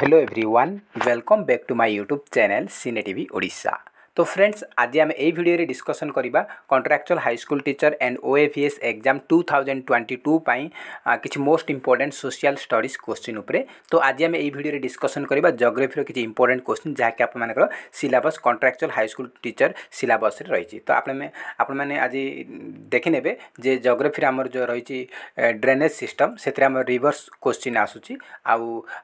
hello everyone welcome back to my youtube channel cine tv odisha তো friends আজ আমি এই ভিডিওরে ডিসকসন করা contractual high school teacher and OAVS exam two thousand twenty two পাই কিছু most important social studies question উপরে তো আজ আমি এই ভিডিওরে ডিসকসন করা জোগ্রাফির কিছু ইম্পর্টাট কোশ্চিন যা কি আপনার সিলাবস কন্ট্রাকচুয়াল হাইস্কুল টিচর সিলাবসে রয়েছে তো আপনার আপনার আজ দেখি নেবে যে জোগ্রাফির আমার যে রয়েছে ড্রেনেজ সিস্টম সেতরে আমার রিভর্স কোশ্চিন আসুচি আউ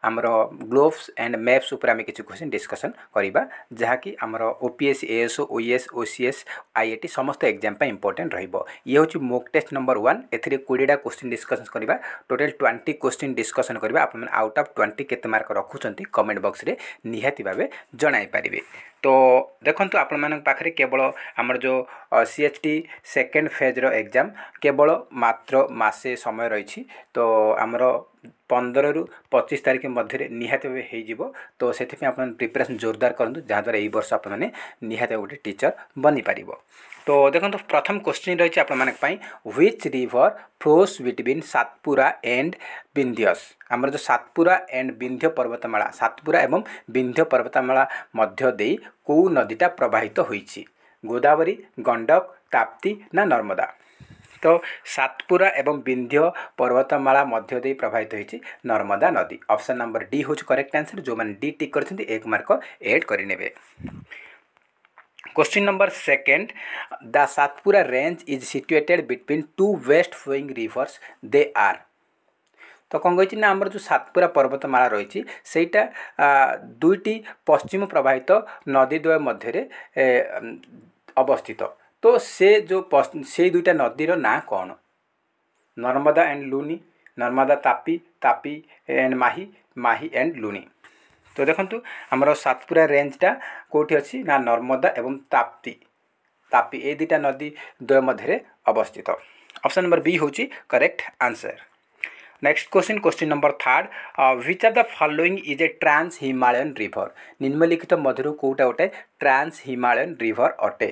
আমার গ্লোভস এন্ড ম্যাপস উপরে আমি কিছু কোশ্চিন ডিসকসন করা যা কি আমার OPS UPS AS OES OCS IIT ସମସ୍ତ ଏକ୍ଜାମ୍ ପାଇଁ ଇମ୍ପୋର୍ଟାଣ୍ଟ ରହିବ ଇଏ ହେଉଛି ମୋକ୍ ଟେଷ୍ଟ ନମ୍ବର ୱାନ୍ ଏଥିରେ କୋଡ଼ିଏଟା କୋଶ୍ଚିନ୍ ଡିସ୍କସନ୍ କରିବା ଟୋଟାଲ୍ ଟ୍ୱେଣ୍ଟି କୋଶ୍ଚିନ୍ ଡିସ୍କସନ୍ କରିବା ଆପଣମାନେ ଆଉଟ୍ ଅଫ୍ ଟ୍ୱେଣ୍ଟି କେତେ ମାର୍କ ରଖୁଛନ୍ତି କମେଣ୍ଟ ବକ୍ସରେ ନିହାତି ଭାବେ ଜଣାଇ ପାରିବେ ତ ଦେଖନ୍ତୁ ଆପଣମାନଙ୍କ ପାଖରେ କେବଳ ଆମର ଯେଉଁ ସି ଏଚ୍ ଟି ସେକେଣ୍ଡ ଫେଜ୍ର ଏକ୍ଜାମ୍ କେବଳ ମାତ୍ର ମାସେ ସମୟ ରହିଛି ତ ଆମର ପନ୍ଦରରୁ ପଚିଶ ତାରିଖ ମଧ୍ୟରେ ନିହାତି ଭାବେ ହୋଇଯିବ ତ ସେଥିପାଇଁ ଆପଣ ପ୍ରିପାରେସନ୍ ଜୋରଦାର କରନ୍ତୁ ଯାହାଦ୍ୱାରା ଏହି ବର୍ଷ ଆପଣମାନେ ନିହାତି ଗୋଟେ ଟିଚର୍ ବନିପାରିବ ତ ଦେଖନ୍ତୁ ପ୍ରଥମ କୋଶ୍ଚିନ୍ ରହିଛି ଆପଣମାନଙ୍କ ପାଇଁ which river flows between Satpura and Vindhyas ଆମର ଯେଉଁ ସାତପୁରା ଏଣ୍ଡ ବିନ୍ଧ୍ୟ ପର୍ବତମାଳା ସାତପୁରା ଏବଂ ବିନ୍ଧ୍ୟ ପର୍ବତମାଳା ମଧ୍ୟ ଦେଇ କେଉଁ ନଦୀଟା ପ୍ରବାହିତ ହୋଇଛି ଗୋଦାବରୀ ଗଣ୍ଡକ ତାପ୍ତି ନା ନର୍ମଦା ସହିତ ସାତପୁରା ଏବଂ ବିନ୍ଧ୍ୟ ପର୍ବତମାଳା ମଧ୍ୟ ଦେଇ ପ୍ରବାହିତ ହୋଇଛି ନର୍ମଦା ନଦୀ ଅପସନ୍ ନମ୍ବର ଡି ହେଉଛି କରେକ୍ଟ ଆନ୍ସର ଯେଉଁମାନେ ଡି ଟିକ୍ କରିଛନ୍ତି ଏକ ମାର୍କ ଏଡ଼୍ କରିନେବେ Question number second, the Satpura range is situated between two west-flowing rivers. They are. তো କ'ଣ କହିଛି ନା ଆମର ଯେଉଁ ସାତପୁରା ପର୍ବତମାଳା ରହିଛି ସେଇଟା ଦୁଇଟି ପଶ୍ଚିମ ପ୍ରବାହିତ ନଦୀ ଦ୍ୱୟ ମଧ୍ୟରେ ଅବସ୍ଥିତ ତ ସେ ଯେଉଁ ସେଇ ଦୁଇଟା ନଦୀର ନାଁ କ'ଣ Narmada and Luni Narmada Tapi Tapi and Mahi Mahi and Luni ତ ଦେଖନ୍ତୁ ଆମର ସାତପୁରା ରେଞ୍ଜଟା କେଉଁଠି ଅଛି ନା ନର୍ମଦା ଏବଂ ତାପ୍ତି ତାପି ଏଇ ଦୁଇଟା ନଦୀ ଦ୍ୱୟ ମଧ୍ୟରେ ଅବସ୍ଥିତ ଅପସନ୍ ନମ୍ବର ବି ହେଉଛି correct answer next question question number third which are the following is a trans Himalayan river ନିମ୍ନଲିଖିତ ମଧ୍ୟରୁ କେଉଁଟା ଗୋଟେ ଟ୍ରାନ୍ସ हिमालयन ରିଭର୍ ଅଟେ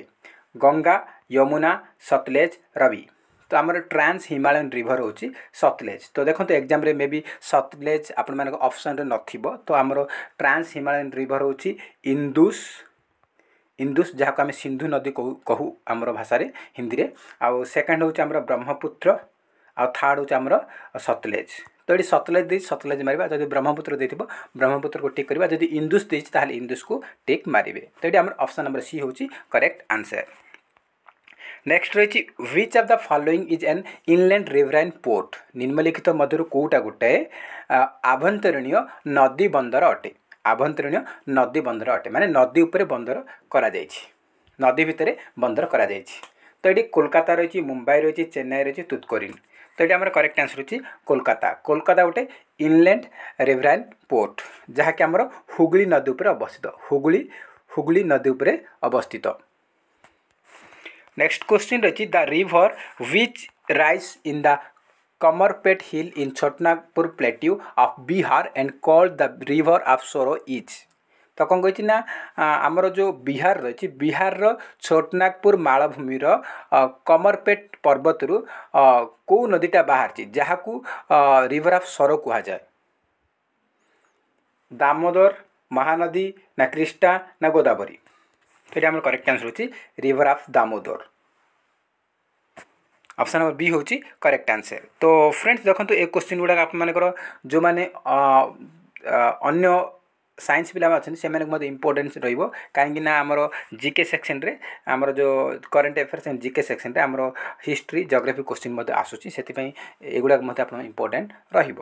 গঙ্গা যমুনা সতলেজ রবি তো আমার ট্রান্স হিমালয়ান রিভর হচ্ছে সতলেজ তো দেখুন এক্সামে মে বি সতলেজ আপনার অপসনরে নথিব তো আমার ট্রান্স হিমালয়ান রিভর হচ্ছে ইন্দুস ইন্দুস যাকে আমি সিন্ধু নদী কহু আমার ভাষার হিন্দি আউ সেকেন্ড হচ্ছে আমার ব্রহ্মপুত্র আউ থার্ড হচ্ছে আমার সতলেজ তো এটি সতলেজ দিয়েছি সতলেজ মারিবা যদি ব্রহ্মপুত্র দিয়ে ব্রহ্মপুত্রকে টিক করা যদি ইন্দুস দিয়েছি তাহলে ইন্দুসকে টিক মারিবে তো এটি আমার অপশন নম্বর সি হচ্ছে করেক্ট আনসার নেক্সট রয়েছে which of the following is an inland riverine port নিম্নলিখিত ମଧ୍ୟରୁ କେଉଁଟା ଗୋଟାଏ ଆଭ୍ୟନ୍ତରୀଣୀୟ ନଦୀ ବନ୍ଦର ଅଟେ ଆଭ୍ୟନ୍ତରୀଣୀୟ ନଦୀ ବନ୍ଦର ଅଟେ ମାନେ ନଦୀ ଉପରେ ବନ୍ଦର କରାଯାଇଛି ନଦୀ ଭିତରେ ବନ୍ଦର କରାଯାଇଛି ତ ଏଠି କୋଲକାତା ରହିଛି ମୁମ୍ବାଇ ରହିଛି ଚେନ୍ନାଇ ରହିଛି ତୁତକୋରିନ୍ ତ ଏଠି ଆମର କରେକ୍ଟ ଆନ୍ସର ହେଉଛି କୋଲକାତା କୋଲକାତା ଗୋଟେ ଇନଲ୍ୟାଣ୍ଡ ରିଭରାଇନ୍ ପୋର୍ଟ ଯାହାକି ଆମର ହୁଗୁଳି ନଦୀ ଉପରେ ଅବସ୍ଥିତ ହୁଗୁଳି ହୁଗୁଳି ନଦୀ ଉପରେ ଅବସ୍ଥିତ Next question ରହିଛି the river which rise in the Kamarpet hill in Chhatnagpur plateau of Bihar and call the river of sorrow is. ତ କ'ଣ କହିଛି ନା ଆମର ଯେଉଁ ବିହାର ରହିଛି ବିହାରର ଛୋଟନାଗପୁର ମାଳଭୂମିର କମରପେଟ ପର୍ବତରୁ କେଉଁ ନଦୀଟା ବାହାରିଛି ଯାହାକୁ ରିଭର ଅଫ୍ ସର କୁହାଯାଏ ଦାମୋଦର ମହାନଦୀ ନା କ୍ରିଷ୍ଣା ନା ଗୋଦାବରୀ তো এটা আমার କରେକ୍ଟ ଆନ୍ସର ହେଉଛି river of Damodar option number B হচ্ছে করেক্ট আনসর তো ফ্রেন্ডস দেখুন এই কোশ্চিন গুড়া আপনার যে মানে, অন্য সাইন্স পিলা অনেক সে ইম্পর্টেন্স রহব কিন্তু না আমার জিকে সেকশনরে আমার যে করেন্ট আফেয়ার্স এন্ড জিকে সেকশনরে আমার হিস্ট্রি জোগ্রাফি কোশ্চিন আসুচি সেপাই এগুলা আপনার ইম্পর্টেন্ট রহব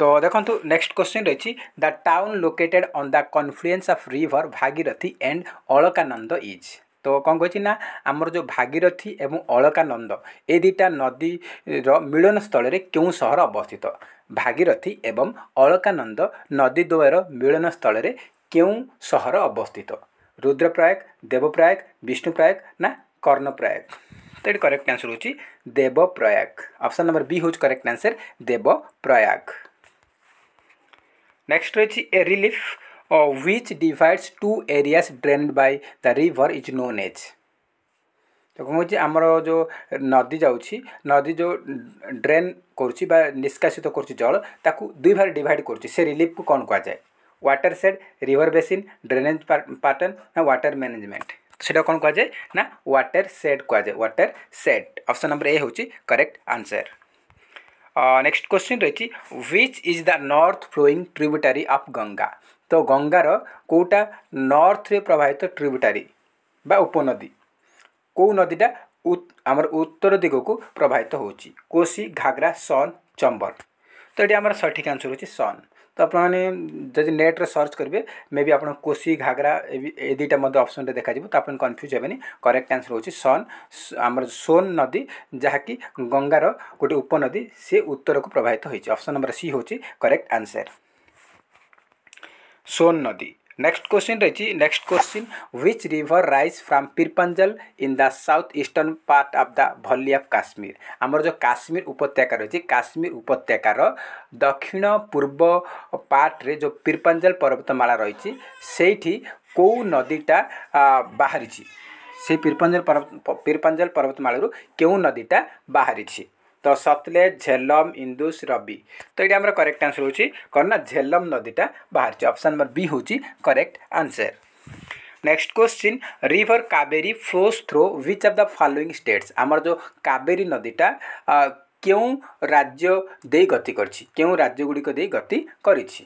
তো দেখন্তু নেক্সট কোশ্চিন রয়েছে the town located on the confluence of river Bhagirathi and Alaknanda is তো କ'ଣ କହିଛି ନା ଆମର ଯେଉଁ ଭାଗୀରଥୀ ଏବଂ ଅଳକାନନ୍ଦ ଏ ଦୁଇଟା ନଦୀର ମିଳନ ସ୍ଥଳରେ କେଉଁ ସହର ଅବସ୍ଥିତ ଭାଗୀରଥୀ ଏବଂ ଅଳକାନନ୍ଦ ନଦୀ ଦ୍ୱୟର ମିଳନ ସ୍ଥଳରେ କେଉଁ ସହର ଅବସ୍ଥିତ ରୁଦ୍ରପ୍ରୟାଗ ଦେବପ୍ରୟାଗ ବିଷ୍ଣୁପ୍ରୟାଗ ନା କର୍ଣ୍ଣପ୍ରୟାଗ ତ ଏଠି କରେକ୍ଟ ଆନ୍ସର ହେଉଛି ଦେବପ୍ରୟାଗ ଅପସନ୍ ନମ୍ବର ବି ହେଉଛି କରେକ୍ଟ ଆନ୍ସର ଦେବପ୍ରୟାଗ নেক্সট রয়েছে a relief which divides two areas drained by the river is known as তো କ'ଣ ହେଉଛି ଆମର ଯେଉଁ ନଦୀ ଯାଉଛି ନଦୀ ଯେଉଁ ଡ୍ରେନ୍ କରୁଛି ବା ନିଷ୍କାସିତ କରୁଛି ଜଳ ତାକୁ ଦୁଇ ଭାଗରେ ଡିଭାଇଡ଼ କରୁଛି ସେ ରିଲିଫକୁ କ'ଣ କୁହାଯାଏ watershed river basin drainage pattern ନା ୱାଟର ମ୍ୟାନେଜମେଣ୍ଟ সেটা কোন কাজে না ওয়াটার সেড কাজে watershed option number A হচ্ছে করেক্ট আনসার नेक्स्ट क्वेश्चन क्वन which is the north flowing tributary of Ganga त गङ्गा कोही रे प्रवाहित बा उपनदी, को नदीटा उत्तर दिगको प्रवाहित हुन्छ कोसी घाग्रा सन चम्बर आम सठिक आन्सर हो सन ତ ଆପଣମାନେ ଯଦି ନେଟ୍ରେ ସର୍ଚ୍ଚ କରିବେ ମେ ବି ଆପଣ କୋଶି ଘାଗରା ଏ ଦୁଇଟା ମଧ୍ୟ ଅପସନ୍ରେ ଦେଖାଯିବ ତ ଆପଣ କନଫ୍ୟୁଜ୍ ହେବେନି କରେକ୍ଟ ଆନ୍ସର୍ ହେଉଛି ସନ୍ ଆମର ସୋନ୍ ନଦୀ ଯାହାକି ଗଙ୍ଗାର ଗୋଟେ ଉପନଦୀ ସେ ଉତ୍ତରକୁ ପ୍ରବାହିତ ହୋଇଛି ଅପସନ୍ ନମ୍ବର ସି ହେଉଛି କରେକ୍ଟ ଆନ୍ସର୍ ସୋନ୍ ନଦୀ नेक्स्ट क्वेश्चन रही next question which river rise from Pir Panjal in the south eastern part of the valley of Kashmir आमर जो काश्मीर उपत्यका रही काश्मीर उपत्यकार दक्षिण पूर्व रे जो पिरपंजल पर्वतमाला रही সেইটি কেউ नदीटा বাহারিছি से পীরপাঞ্জল पर्वत পীরপাঞ্জল পর্বতমালার কেউ नदीटा বাহারিছি তো সতলেজ ঝেলম ইন্দুস রবি তো এটা আমার করেক্ট আনসর হচ্ছে কন না ঝেলম নদীটা বাহারছে অপশন নম্বর বি হচ্ছে correct answer next question river Kaveri flows through which of the following states आमर जो कावेरी नदीटा क्यों राज्य दे गति करछि क्यों राज्य गुड़िक दे गति करछि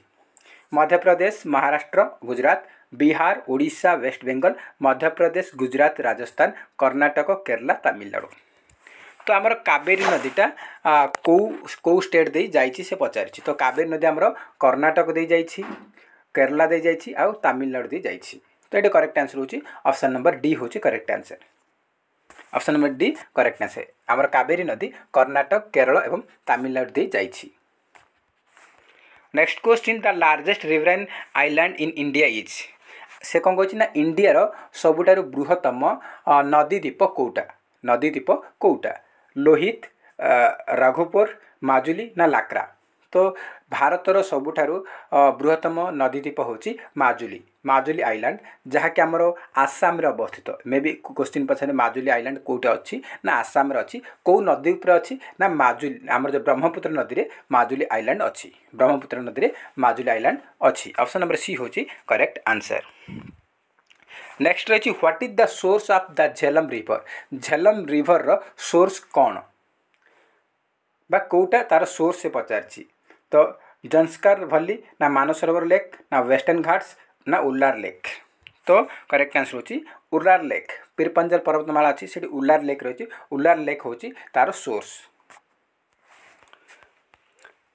मध्य प्रदेश महाराष्ट्र गुजरात बिहार ओडिशा वेस्ट बेंगल मध्य प्रदेश गुजरात राजस्थान कर्नाटक केरला तमिलनाडु ତ ଆମର କାବେରୀ ନଦୀଟା କେଉଁ କେଉଁ ଷ୍ଟେଟ୍ ଦେଇ ଯାଇଛି ସେ ପଚାରିଛି ତ କାବେରୀ ନଦୀ ଆମର କର୍ଣ୍ଣାଟକ ଦେଇ ଯାଇଛି କେରଲା ଦେଇ ଯାଇଛି ଆଉ ତାମିଲନାଡ଼ୁ ଦେଇ ଯାଇଛି ତ ଏଇଟା କରେକ୍ଟ ଆନ୍ସର ହେଉଛି ଅପସନ୍ ନମ୍ବର ଡି ହେଉଛି correct answer option number D correct answer ଆମର କାବେରୀ ନଦୀ କର୍ଣ୍ଣାଟକ କେରଳ ଏବଂ ତାମିଲନାଡ଼ୁ ଦେଇ ଯାଇଛି next question the largest riverine island in India is ସେ କ'ଣ କହୁଛି ନା ଇଣ୍ଡିଆର ସବୁଠାରୁ ବୃହତ୍ତମ ନଦୀ ଦ୍ୱୀପ କେଉଁଟା ନଦୀ ଦ୍ୱୀପ କେଉଁଟା ଲୋହିତ ରାଘୋପୁର ମାଜୁଲି ନା ଲାକ୍ରା ତ ଭାରତର ସବୁଠାରୁ ବୃହତ୍ତମ ନଦୀଦ୍ୱୀପ ହେଉଛି ମାଜୁଲି ମାଜୁଲି ଆଇଲ୍ୟାଣ୍ଡ ଯାହାକି ଆମର ଆସାମରେ ଅବସ୍ଥିତ ମେ ବି କୋଶ୍ଚିନ୍ ପଛରେ ମାଜୁଲି ଆଇଲ୍ୟାଣ୍ଡ କେଉଁଠି ଅଛି ନା ଆସାମରେ ଅଛି କେଉଁ ନଦୀ ଉପରେ ଅଛି ନା ମାଜୁଲି ଆମର ଯେଉଁ ବ୍ରହ୍ମପୁତ୍ର ନଦୀରେ ମାଜୁଲି ଆଇଲ୍ୟାଣ୍ଡ ଅଛି ବ୍ରହ୍ମପୁତ୍ର ନଦୀରେ ମାଜୁଲି ଆଇଲ୍ୟାଣ୍ଡ ଅଛି ଅପସନ୍ ନମ୍ବର ସି ହେଉଛି କରେକ୍ଟ ଆନ୍ସର୍ नेक्स्ट रही what is the source of the Jhelum river Jhelum river रो सोर्स कौन बा कोटा तार सोर्स से पचार तो जंस्कार भली ना मानसरोवर लेक ना वेस्टर्न घाट्स ना उल्लार लेक तो करेक्ट आंसर होची उल्लार लेक पीरपंजल पर्वतमाला अच्छी से उल्लार लेक रही उल्लार लेक हूँ तार सोर्स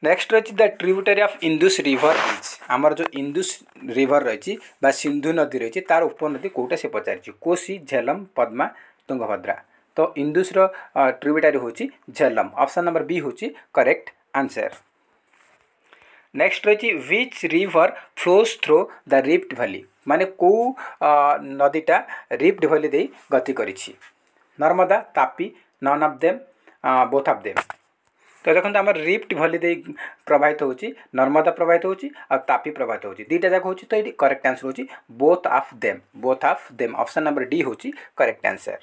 नेक्स्ट रही the tributary of Indus river आमर जो इंदुस रिभर रही सिंधु नदी रही तार उपनदी कौटा से पचार कोशी झेलम पद्मा तुंगभद्रा तो इंदुस ट्रिब्यूटरी हूँ झेलम ऑप्शन नंबर बी हूँ करेक्ट आंसर नेक्स्ट रही which river flows through the rift valley माने कौ नदीटा रिफ्ट भैली गति करी Tapi none of them both of them तो देखो आम रिफ्ट भली दे प्रवाहित नर्मदा प्रवाहित होपी प्रवाहित होटा जाक हूँ तो ये करेक्ट आंसर हूँ both of them both of them option number D हूँ करेक्ट आंसर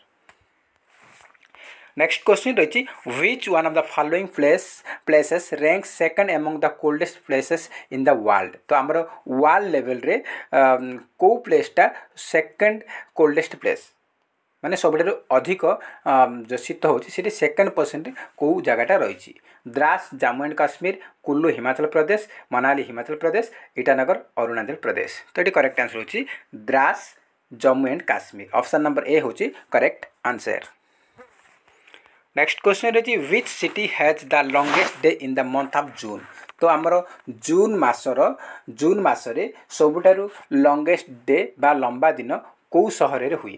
नेक्स्ट क्वेश्चन रही which one of the following place places rank second among the coldest places in the world तो आमर world level रे कौ प्लेसटा second coldest place ମାନେ ସବୁଠାରୁ ଅଧିକ ଶୀତ ହେଉଛି ସେଠି ସେକେଣ୍ଡ ପରସେଣ୍ଟ କେଉଁ ଜାଗାଟା ରହିଛି ଦ୍ରାସ ଜାମ୍ମୁ ଆଣ୍ଡ କାଶ୍ମୀର କୁଲ୍ଲୁ ହିମାଚଳ ପ୍ରଦେଶ ମନାଲି ହିମାଚଳ ପ୍ରଦେଶ ଇଟାନଗର ଅରୁଣାଚଳ ପ୍ରଦେଶ ତ ଏଠି କରେକ୍ଟ ଆନ୍ସର ହେଉଛି Dras Jammu and Kashmir option number A ହେଉଛି କରେକ୍ଟ ଆନ୍ସର ନେକ୍ସଟ କ୍ୱେଶ୍ଚନ୍ ରହିଛି which city has the longest day in the month of June ତ ଆମର ଜୁନ୍ ମାସର ଜୁନ୍ ମାସରେ ସବୁଠାରୁ ଲଙ୍ଗେଷ୍ଟ ଡେ ବା ଲମ୍ବା ଦିନ କେଉଁ ସହରରେ ହୁଏ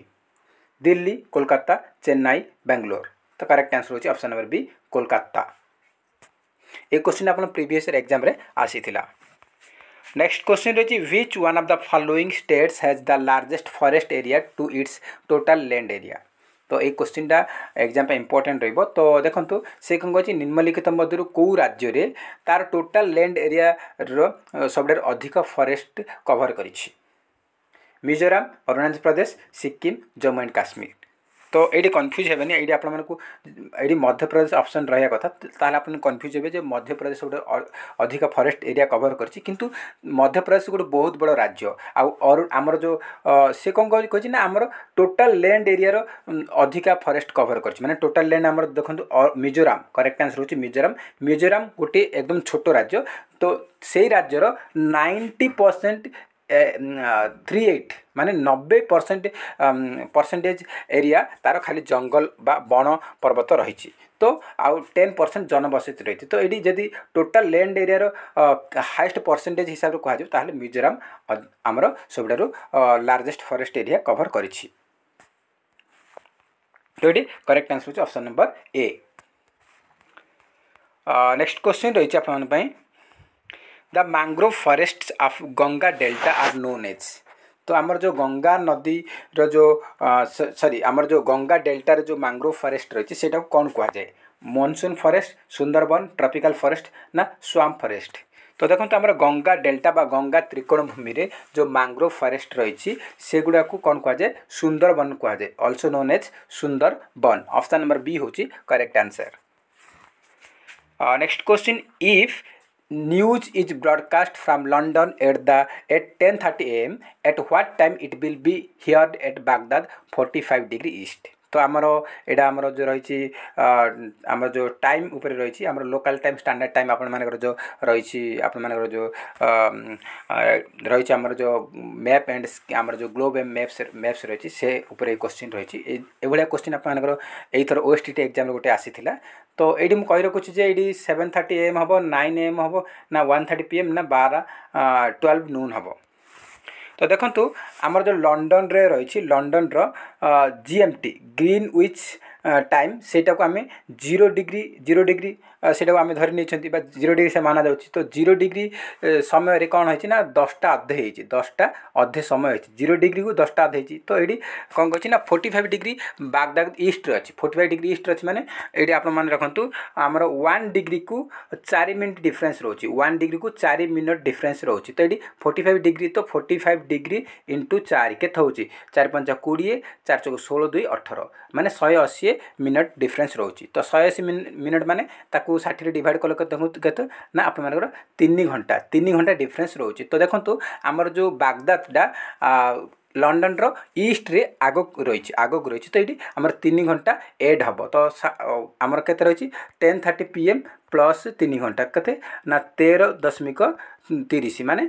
দিল্লি কলকাতা চেন্নাই ব্যাঙ্গালোর ତ କରେକ୍ଟ ଆନ୍ସର୍ ହେଉଛି ଅପସନ୍ ନମ୍ବର ବି କୋଲକାତା ଏ କ୍ୱେଶ୍ଚିନ୍ ଆପଣ ପ୍ରିଭିୟସ୍ ଏକ୍ଜାମ୍ରେ ଆସିଥିଲା ନେକ୍ସଟ କ୍ୱେଶ୍ଚିନ୍ ରହିଛି which one of the following states has the largest forest area to its total land area ତ ଏଇ କ୍ୱେଶ୍ଚିନ୍ଟା ଏକ୍ଜାମ୍ ପାଇଁ ଇମ୍ପୋର୍ଟାଣ୍ଟ ରହିବ ତ ଦେଖନ୍ତୁ ସେ କ'ଣ କହିଛି ନିମ୍ନଲିଖିତ ମଧ୍ୟରୁ କେଉଁ ରାଜ୍ୟରେ ତା'ର ଟୋଟାଲ୍ ଲ୍ୟାଣ୍ଡ ଏରିଆର ସବୁଠାରୁ ଅଧିକ ଫରେଷ୍ଟ କଭର୍ କରିଛି মিজোরাম অরুণাচল প্রদেশ সিকিম জম্মু আন্ড কাশ্মীর তো এইটি কনফ্ୟୁଜ୍ ହେବେନି ଏଇଠି ଆପଣମାନଙ୍କୁ ଏଇଠି ମଧ୍ୟପ୍ରଦେଶ ଅପସନ୍ ରହିବା କଥା ତାହେଲେ ଆପଣ କନଫ୍ୟୁଜ୍ ହେବେ ଯେ ମଧ୍ୟପ୍ରଦେଶ ଗୋଟେ ଅଧିକ ଫରେଷ୍ଟ ଏରିଆ କଭର୍ କରିଛି କିନ୍ତୁ ମଧ୍ୟପ୍ରଦେଶ ଗୋଟେ ବହୁତ ବଡ଼ ରାଜ୍ୟ ଆଉ ଆମର ଯେଉଁ ସେ କ'ଣ କହିଛି ନା ଆମର ଟୋଟାଲ୍ ଲ୍ୟାଣ୍ଡ ଏରିଆର ଅଧିକା ଫରେଷ୍ଟ କଭର୍ କରିଛି ମାନେ ଟୋଟାଲ୍ ଲ୍ୟାଣ୍ଡ ଆମର ଦେଖନ୍ତୁ ମିଜୋରାମ କରେକ୍ଟ ଆନ୍ସର୍ ହେଉଛି ମିଜୋରାମ ମିଜୋରାମ ଗୋଟିଏ ଏକଦମ ଛୋଟ ରାଜ୍ୟ ତ ସେଇ ରାଜ୍ୟର ନାଇଣ୍ଟି ପରସେଣ୍ଟ থ্রি এইট মানে নব্বই পরসেন্ট পরসেন্টেজ এরিয়া তার খালি জঙ্গল বা বন পর্বত রয়েছে তো আউ টেন পরসেন্ট জনবসতি রয়েছে তো এটি যদি টোটাল ল্যান্ড এরিয়ার হাইয়েস্ট পরসেন্টেজ হিসাবে কুহযোগ তাহলে মিজোরাম আমার সবুঠার লার্জেস্ট ফরেস্ট এরিয়া কভর করেছি তো এটি করেক্ট আনসর হচ্ছে option number A next question রয়েছে আপনার the mangrove forest of Ganga delta are known as तो आमर जो गंगा नदी रो जो सॉरी आमर जो गंगा डेल्टार जो मैंग्रोव फॉरेस्ट रही है कौन कहुए monsoon forest Sundarban tropical forest না সোয়াম্প ফরেস্ট তো দেখুন আমার গঙ্গা ডেল্টা বা গঙ্গা ত্রিকোণভূমি যে ম্যাংগ্রোভ ফরেস্ট রয়েছে সেগুড়া কন কুযায়ে সুন্দরবন কুযায়ে also known as Sundarban option number B হচ্ছে correct answer next question if news is broadcast from London at the at 10:30 a.m. at what time it will be heard at Baghdad 45 degree east তো আমার এটা আমার যে রয়েছে আমার যে time উপরে রয়েছে আমার লোকাল টাইম স্ট্যান্ডার্ড টাইম আপনার যে রয়েছে আপনার যে রয়েছে আমার যে ম্যাপ অ্যান্ড আমার যে গ্লোব এম ম্যাপস ম্যাপস রয়েছে সে উপরে এই কোশ্চিন রয়েছে এভাবে কোশ্চিন আপনার এইথর ওএসটিটি এক্সাম গোটে আসিলা তো এইটি মু রখুছি যে এইটি সেভেন থার্টি এম হব নাইন এম হব না ওয়ান থার্টি পি এম না বার টুয়েলভ নুন হব ତ ଦେଖନ୍ତୁ ଆମର ଯେଉଁ ଲଣ୍ଡନରେ ରହିଛି ଲଣ୍ଡନର G M T Greenwich time ସେଇଟାକୁ ଆମେ ଜିରୋ ଡିଗ୍ରୀ ଜିରୋ ଡିଗ୍ରୀ ସେଇଟାକୁ ଆମେ ଧରି ନେଇଛନ୍ତି ବା ଜିରୋ ଡିଗ୍ରୀ ସେ ମାନାଯାଉଛି ତ ଜିରୋ ଡିଗ୍ରୀ ସମୟରେ କ'ଣ ହେଇଛି ନା ଦଶଟା ଅଧେ ହେଇଛି ଦଶଟା ଅଧେ ସମୟ ହେଇଛି ଜିରୋ ଡିଗ୍ରୀକୁ ଦଶଟା ଅଧେ ହେଇଛି ତ ଏଇଠି କ'ଣ କହିଛି ନା ଫୋର୍ଟି ଫାଇଭ୍ ଡିଗ୍ରୀ ବାଗଦାଦ ଇଷ୍ଟରେ ଅଛି ଫୋର୍ଟି ଫାଇଭ୍ ଡିଗ୍ରୀ ଇଷ୍ଟରେ ଅଛି ମାନେ ଏଇଠି ଆପଣମାନେ ରଖନ୍ତୁ ଆମର ୱାନ୍ ଡିଗ୍ରୀକୁ ଚାରି ମିନିଟ୍ ଡିଫରେନ୍ସ ରହୁଛି ୱାନ୍ ଡିଗ୍ରୀକୁ ଚାରି ମିନିଟ୍ ଡିଫରେନ୍ସ ରହୁଛି ତ ଏଇଠି ଫୋର୍ଟି ଫାଇଭ୍ ଡିଗ୍ରୀ ତ ଫୋର୍ଟି ଫାଇଭ୍ ଡିଗ୍ରୀ ଇଣ୍ଟୁ ଚାରି କେତେ ହେଉଛି ଚାରି ପାଞ୍ଚ କୋଡ଼ିଏ ଚାରି ଚକ ଷୋହଳ ଦୁଇ ଅଠର ମାନେ ଶହେ ଅଶୀ ମିନିଟ୍ ଡିଫରେନ୍ସ ରହୁଛି ତ ଶହେ ଅଶୀ ମିନିଟ୍ ମାନେ ତାକୁ ষাঠিয়ে ডিভাইড কলে কত না আপনার তিন ঘন্টা তিন ঘন্টা ডিফরেন্স রয়েছে তো দেখুন আমার যে বাগদাদটা লন্ডনর ইস্টরে আগ রয়েছে আগক রয়েছে তো এটি আমার তিন ঘন্টা এড হব তো আমার কেতে রয়েছে টেন থার্টি পিএম প্লস তিন ঘন্টা কেতে না তের দশমিক তিরিশ মানে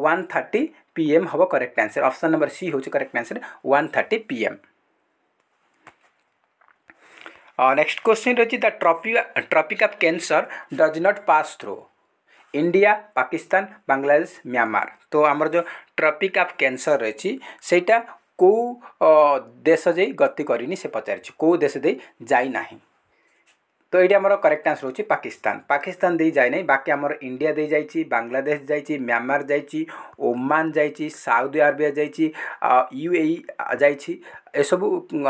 ওয়ান থার্টি পিএম হব correct answer option number C হচ্ছে correct answer one thirty PM next question ରହିଛି the tropic tropic of cancer does not pass through India Pakistan Bangladesh Myanmar ତ ଆମର ଯେଉଁ ଟ୍ରପିକ୍ ଅଫ୍ କ୍ୟାନ୍ସର ରହିଛି ସେଇଟା କେଉଁ ଦେଶ ଯାଇ ଗତି କରିନି ସେ ପଚାରିଛି କେଉଁ ଦେଶ ଦେଇ ଯାଇନାହିଁ তো ଏଇଠି ଆମର କରେକ୍ଟ ଆନ୍ସର ହେଉଛି ପାକିସ୍ତାନ ପାକିସ୍ତାନ ଦେଇ ଯାଇନାହିଁ ବାକି ଆମର ଇଣ୍ଡିଆ ଦେଇ ଯାଇଛି ବାଂଲାଦେଶ ଯାଇଛି ମ୍ୟାମାର ଯାଇଛି ଓମାନ ଯାଇଛି ସାଉଦି ଆରବିଆ ଯାଇଛି ୟୁ ଏ ଯାଇଛି ଏସବୁ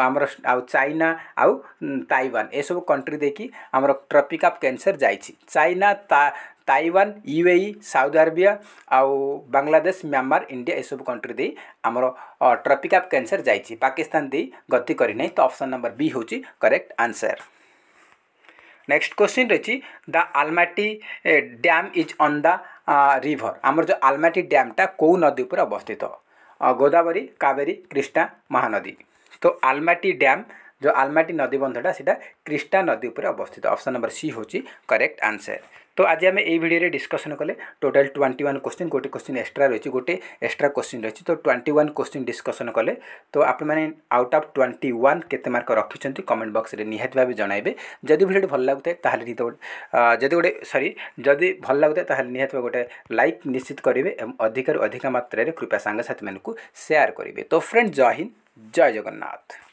ଆମର ଆଉ ଚାଇନା ଆଉ ତାଇୱାନ ଏସବୁ କଣ୍ଟ୍ରି ଦେଇକି ଆମର ଟ୍ରପିକ୍ ଅଫ୍ କ୍ୟାନ୍ସର ଯାଇଛି China Taiwan U A Saudi Arabia ଆଉ ବାଂଲାଦେଶ ମ୍ୟାମାର ଇଣ୍ଡିଆ ଏସବୁ କଣ୍ଟ୍ରି ଦେଇ ଆମର ଟ୍ରପିକ୍ ଅଫ୍ କ୍ୟାନ୍ସର ଯାଇଛି ପାକିସ୍ତାନ ଦେଇ ଗତି କରିନାହିଁ ତ ଅପସନ୍ ନମ୍ବର ବି ହେଉଛି କରେକ୍ଟ ଆନ୍ସର ନେକ୍ସଟ କ୍ୱେଶ୍ଚିନ୍ ରହିଛି the Almatti dam is on the river ଆମର ଯେଉଁ ଆଲମାଟି ଡ୍ୟାମ୍ଟା କେଉଁ ନଦୀ ଉପରେ ଅବସ୍ଥିତ ଗୋଦାବରୀ କାବେରୀ କ୍ରିଷ୍ଣା ମହାନଦୀ ତ ଆଲମାଟି ଡ୍ୟାମ୍ ଯେଉଁ ଆଲମାଟି ନଦୀବନ୍ଧଟା ସେଇଟା କ୍ରିଷ୍ଟା ନଦୀ ଉପରେ ଅବସ୍ଥିତ ଅପସନ୍ ନମ୍ବର ସି ହେଉଛି କରେକ୍ଟ ଆନ୍ସର তো আজ আমি এই ভিডিওরে ডিসকসন কলে টোটাল টোয়েন্টি ওয়ান কোশ্চিন গোটে কোশ্চিন এক্সট্রা রয়েছে গোটে এক্সট্রা কোশ্চিন রয়েছে তো টোয়েন্টি ওয়ান কোশ্চিন ডিসকসন কলে তো আপনার আউট অফ টোয়েন্টি ওয়ান কেতে মার্ক রক্ষিছেন কমেন্ট বক্সরে নিহতি ভাবে জনাইবে যদি ভিডিওটি ভাল লাগুতে তাহলে নিতে যদি গোটে সরি যদি ভাল লাগুতে তাহলে নিহতি ভাবে গোটে লাইক নিশ্চিত করবে এবং অধিকার অধিক মাত্রায় কৃপা সাংসাথী মানুষ সেয়ার করবে তো ফ্রেন্ড জয় হিন্দ জয় জগন্নাথ